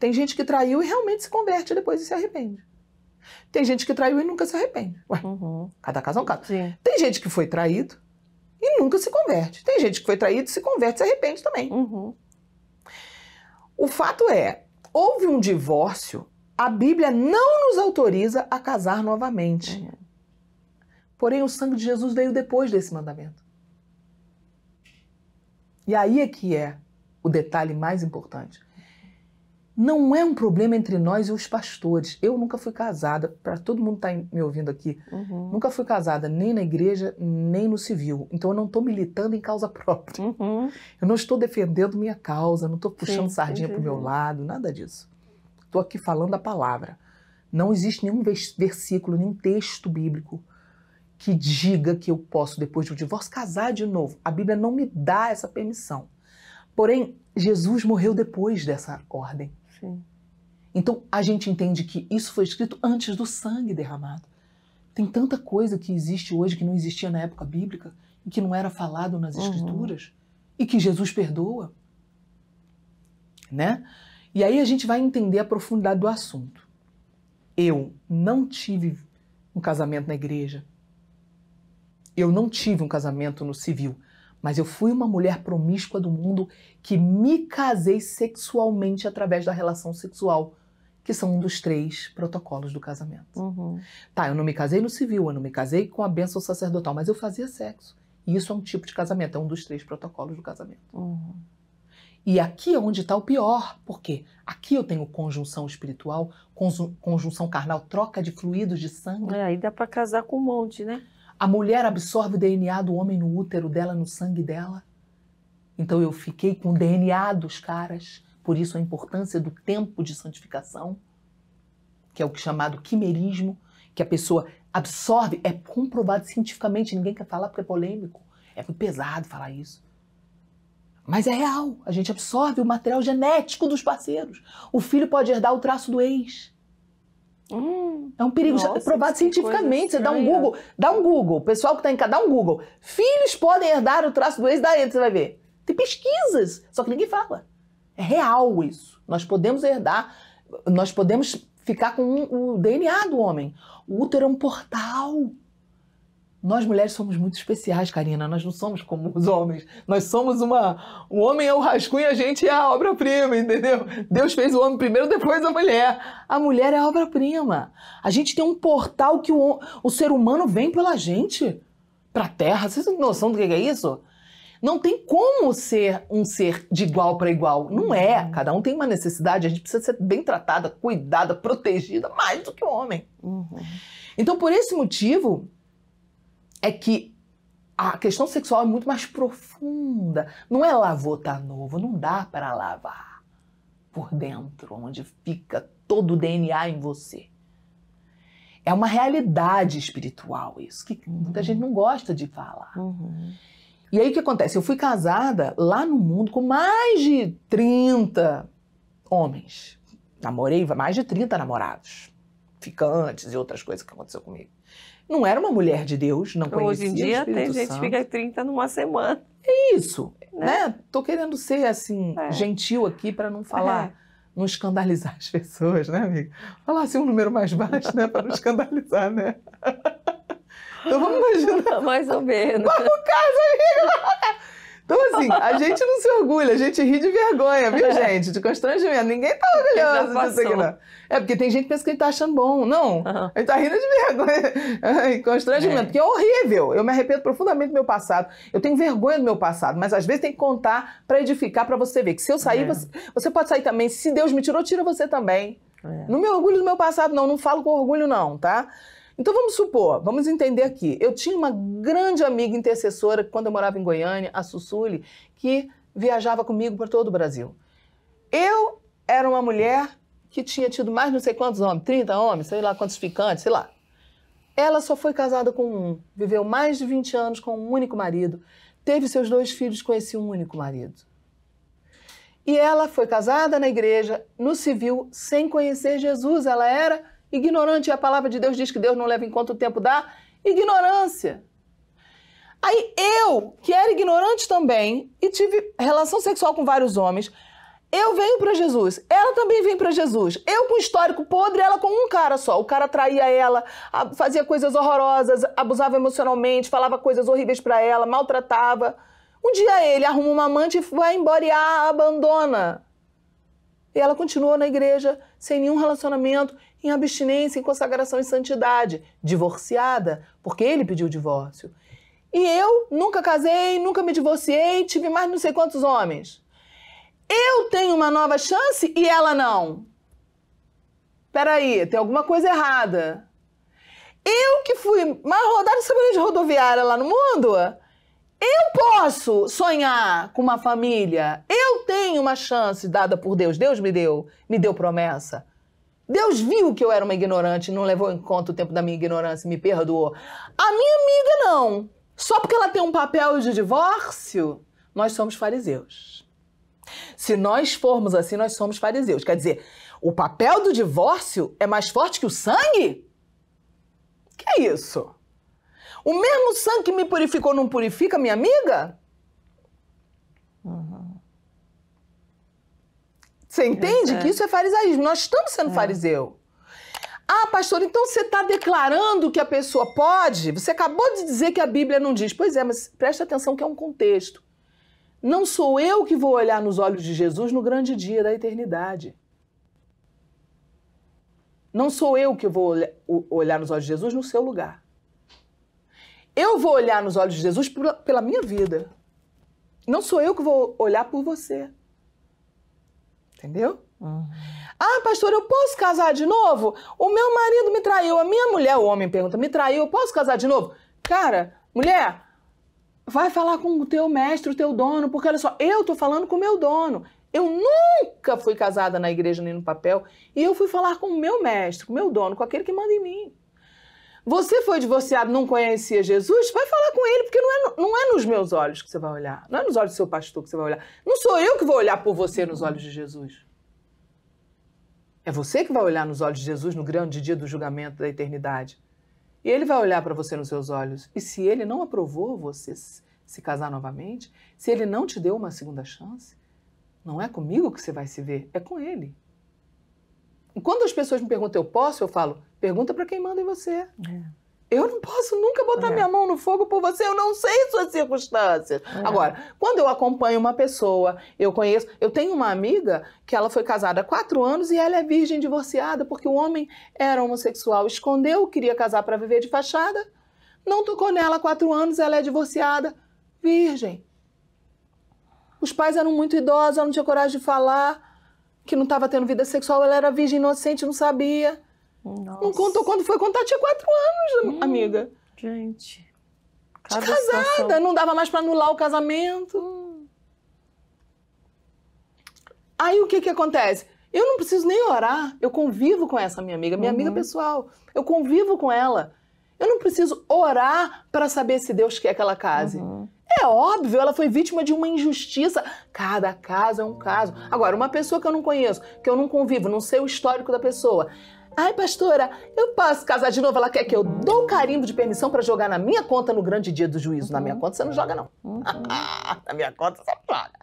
Tem gente que traiu e realmente se converte depois e se arrepende. Tem gente que traiu e nunca se arrepende. Ué, uhum. cada caso é um caso. Sim. Tem gente que foi traído e nunca se converte. Tem gente que foi traído, se converte e se arrepende também. Uhum. O fato é, houve um divórcio, a Bíblia não nos autoriza a casar novamente. Uhum. Porém, o sangue de Jesus veio depois desse mandamento. E aí é que é o detalhe mais importante. Não é um problema entre nós e os pastores. Eu nunca fui casada, para todo mundo estar está me ouvindo aqui, uhum. nunca fui casada nem na igreja, nem no civil. Então eu não estou militando em causa própria. Uhum. Eu não estou defendendo minha causa, não estou puxando Sim, sardinha para o meu lado, nada disso. Estou aqui falando a palavra. Não existe nenhum versículo, nenhum texto bíblico que diga que eu posso, depois do divórcio, casar de novo. A Bíblia não me dá essa permissão. Porém, Jesus morreu depois dessa ordem. Sim. Então a gente entende que isso foi escrito antes do sangue derramado. Tem tanta coisa que existe hoje que não existia na época bíblica e que não era falado nas uhum. escrituras e que Jesus perdoa, né? E aí a gente vai entender a profundidade do assunto. Eu não tive um casamento na igreja. Eu não tive um casamento no civil. Mas eu fui uma mulher promíscua do mundo que me casei sexualmente através da relação sexual, que são um dos três protocolos do casamento. Uhum. Tá, eu não me casei no civil, eu não me casei com a bênção sacerdotal, mas eu fazia sexo. E isso é um tipo de casamento, é um dos três protocolos do casamento. Uhum. E aqui é onde está o pior, porque aqui eu tenho conjunção espiritual, conjunção carnal, troca de fluidos de sangue. É, aí dá para casar com um monte, né? A mulher absorve o DNA do homem no útero dela, no sangue dela. Então eu fiquei com o DNA dos caras, por isso a importância do tempo de santificação, que é o é chamado quimerismo, que a pessoa absorve, é comprovado cientificamente, ninguém quer falar porque é polêmico, é muito pesado falar isso. Mas é real, a gente absorve o material genético dos parceiros. O filho pode herdar o traço do ex. Hum, é um perigo nossa, provado cientificamente. Você dá um Google, dá um Google. pessoal que está em casa, dá um Google. Filhos podem herdar o traço do ex da você vai ver. Tem pesquisas, só que ninguém fala. É real isso. Nós podemos herdar, nós podemos ficar com o DNA do homem. O útero é um portal nós mulheres somos muito especiais, Karina. Nós não somos como os homens. Nós somos uma. O homem é o rascunho, e a gente é a obra-prima, entendeu? Deus fez o homem primeiro, depois a mulher. A mulher é a obra-prima. A gente tem um portal que o, o ser humano vem pela gente para Terra. Vocês têm noção do que é isso? Não tem como ser um ser de igual para igual. Não é. Cada um tem uma necessidade. A gente precisa ser bem tratada, cuidada, protegida, mais do que o homem. Uhum. Então, por esse motivo, é que a questão sexual é muito mais profunda. Não é lavou tá novo, não dá para lavar por dentro, onde fica todo o DNA em você. É uma realidade espiritual isso, que muita gente não gosta de falar. Uhum. E aí o que acontece? Eu fui casada lá no mundo com mais de 30 homens. Namorei mais de 30 namorados, ficantes e outras coisas que aconteceu comigo não era uma mulher de Deus, não conhecia Hoje em dia tem Santo. gente que fica 30 numa semana. É isso, né? né? Tô querendo ser assim é. gentil aqui para não falar, é. não escandalizar as pessoas, né, amiga? Falar assim um número mais baixo, né, para não escandalizar, né? Então vamos imaginar. Mais ou menos. Vamos casa, amiga. assim, a gente não se orgulha, a gente ri de vergonha, viu, é. gente? De constrangimento. Ninguém tá orgulhoso disso aqui, não. É, porque tem gente que pensa que a gente tá achando bom. Não, uhum. a gente tá rindo de vergonha constrangimento, é. porque é horrível. Eu me arrependo profundamente do meu passado. Eu tenho vergonha do meu passado, mas às vezes tem que contar para edificar, para você ver que se eu sair, é. você, você pode sair também. Se Deus me tirou, tira você também. É. Não me orgulho do meu passado, não. Não falo com orgulho, não, tá? Então vamos supor, vamos entender aqui. Eu tinha uma grande amiga intercessora quando eu morava em Goiânia, a Sussuli, que viajava comigo para todo o Brasil. Eu era uma mulher que tinha tido mais não sei quantos homens, 30 homens, sei lá quantos ficantes, sei lá. Ela só foi casada com um, viveu mais de 20 anos com um único marido, teve seus dois filhos com esse único marido. E ela foi casada na igreja, no civil, sem conhecer Jesus. Ela era Ignorante, a palavra de Deus diz que Deus não leva em conta o tempo da ignorância. Aí eu, que era ignorante também e tive relação sexual com vários homens, eu venho para Jesus. Ela também vem para Jesus. Eu com histórico podre, ela com um cara só. O cara traía ela, fazia coisas horrorosas, abusava emocionalmente, falava coisas horríveis para ela, maltratava. Um dia ele arruma uma amante e vai embora e a abandona. E ela continuou na igreja, sem nenhum relacionamento, em abstinência, em consagração e santidade, divorciada, porque ele pediu divórcio. E eu nunca casei, nunca me divorciei, tive mais não sei quantos homens. Eu tenho uma nova chance e ela não. Peraí, tem alguma coisa errada. Eu que fui mais rodada sabendo de rodoviária lá no mundo, eu posso sonhar com uma família. Eu eu tenho uma chance dada por Deus. Deus me deu, me deu promessa. Deus viu que eu era uma ignorante, não levou em conta o tempo da minha ignorância, me perdoou. A minha amiga não. Só porque ela tem um papel de divórcio, nós somos fariseus. Se nós formos assim, nós somos fariseus. Quer dizer, o papel do divórcio é mais forte que o sangue? Que é isso? O mesmo sangue que me purificou não purifica minha amiga? Você entende é. que isso é farisaísmo? Nós estamos sendo é. fariseu. Ah, pastor, então você está declarando que a pessoa pode? Você acabou de dizer que a Bíblia não diz. Pois é, mas preste atenção que é um contexto. Não sou eu que vou olhar nos olhos de Jesus no grande dia da eternidade. Não sou eu que vou olhar nos olhos de Jesus no seu lugar. Eu vou olhar nos olhos de Jesus pela minha vida. Não sou eu que vou olhar por você. Entendeu? Uhum. Ah, pastor, eu posso casar de novo? O meu marido me traiu, a minha mulher, o homem pergunta, me traiu, eu posso casar de novo? Cara, mulher, vai falar com o teu mestre, o teu dono, porque olha só, eu tô falando com o meu dono. Eu nunca fui casada na igreja nem no papel e eu fui falar com o meu mestre, com o meu dono, com aquele que manda em mim. Você foi divorciado, não conhecia Jesus? Vai falar com ele, porque não é, não é nos meus olhos que você vai olhar. Não é nos olhos do seu pastor que você vai olhar. Não sou eu que vou olhar por você nos olhos de Jesus. É você que vai olhar nos olhos de Jesus no grande dia do julgamento da eternidade. E ele vai olhar para você nos seus olhos. E se ele não aprovou você se casar novamente, se ele não te deu uma segunda chance, não é comigo que você vai se ver, é com ele. E quando as pessoas me perguntam, eu posso? Eu falo, Pergunta para quem manda em você. É. Eu não posso nunca botar é. minha mão no fogo por você, eu não sei suas circunstâncias. É. Agora, quando eu acompanho uma pessoa, eu conheço. Eu tenho uma amiga que ela foi casada há quatro anos e ela é virgem divorciada, porque o homem era homossexual, escondeu, queria casar para viver de fachada, não tocou nela há quatro anos, ela é divorciada, virgem. Os pais eram muito idosos, ela não tinha coragem de falar que não estava tendo vida sexual, ela era virgem inocente, não sabia. Nossa. Não contou quando foi contar, tinha quatro anos, hum, amiga. Gente. casada, não dava mais para anular o casamento. Hum. Aí o que que acontece? Eu não preciso nem orar, eu convivo com essa minha amiga, minha uhum. amiga pessoal. Eu convivo com ela. Eu não preciso orar para saber se Deus quer que ela case. Uhum. É óbvio, ela foi vítima de uma injustiça. Cada caso é um caso. Agora, uma pessoa que eu não conheço, que eu não convivo, não sei o histórico da pessoa, Ai, pastora, eu posso casar de novo? Ela quer que eu dou carimbo de permissão para jogar na minha conta no grande dia do juízo. Uhum. uhum. Na minha conta você não joga, não. Uhum. na minha conta você joga.